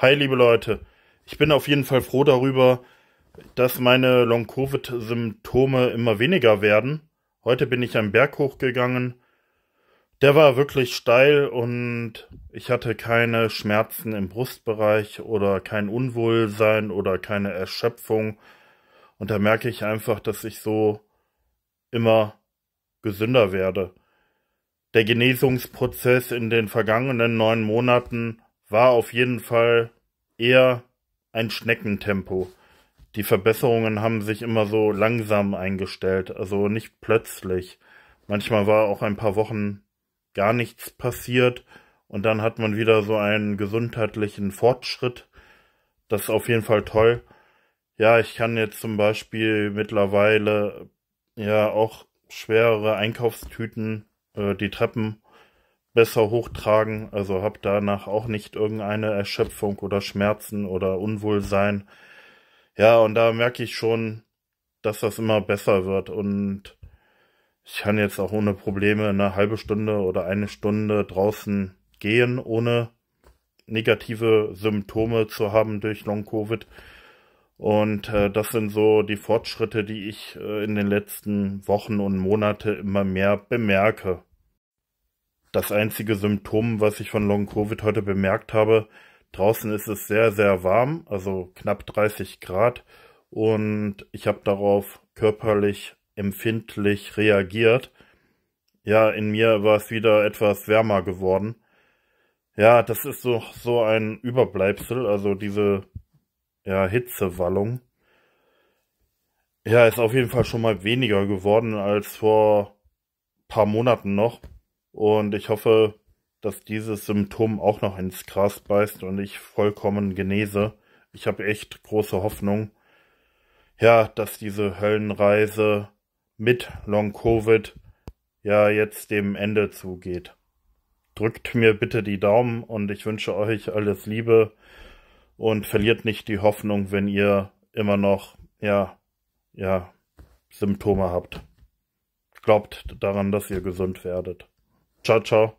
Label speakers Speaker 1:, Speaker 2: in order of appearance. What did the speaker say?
Speaker 1: Hi, liebe Leute. Ich bin auf jeden Fall froh darüber, dass meine Long-Covid-Symptome immer weniger werden. Heute bin ich einen Berg hochgegangen. Der war wirklich steil und ich hatte keine Schmerzen im Brustbereich oder kein Unwohlsein oder keine Erschöpfung. Und da merke ich einfach, dass ich so immer gesünder werde. Der Genesungsprozess in den vergangenen neun Monaten war auf jeden Fall eher ein Schneckentempo. Die Verbesserungen haben sich immer so langsam eingestellt, also nicht plötzlich. Manchmal war auch ein paar Wochen gar nichts passiert und dann hat man wieder so einen gesundheitlichen Fortschritt. Das ist auf jeden Fall toll. Ja, ich kann jetzt zum Beispiel mittlerweile ja auch schwerere Einkaufstüten äh, die Treppen besser hochtragen. Also habe danach auch nicht irgendeine Erschöpfung oder Schmerzen oder Unwohlsein. Ja, und da merke ich schon, dass das immer besser wird. Und ich kann jetzt auch ohne Probleme eine halbe Stunde oder eine Stunde draußen gehen, ohne negative Symptome zu haben durch Long-Covid. Und äh, das sind so die Fortschritte, die ich äh, in den letzten Wochen und Monate immer mehr bemerke das einzige Symptom, was ich von Long Covid heute bemerkt habe. Draußen ist es sehr, sehr warm, also knapp 30 Grad. Und ich habe darauf körperlich empfindlich reagiert. Ja, in mir war es wieder etwas wärmer geworden. Ja, das ist so, so ein Überbleibsel, also diese ja, Hitzewallung. Ja, ist auf jeden Fall schon mal weniger geworden als vor paar Monaten noch. Und ich hoffe, dass dieses Symptom auch noch ins Gras beißt und ich vollkommen genese. Ich habe echt große Hoffnung, ja, dass diese Höllenreise mit Long Covid ja jetzt dem Ende zugeht. Drückt mir bitte die Daumen und ich wünsche euch alles Liebe und verliert nicht die Hoffnung, wenn ihr immer noch ja, ja, Symptome habt. Glaubt daran, dass ihr gesund werdet. Ciao, ciao.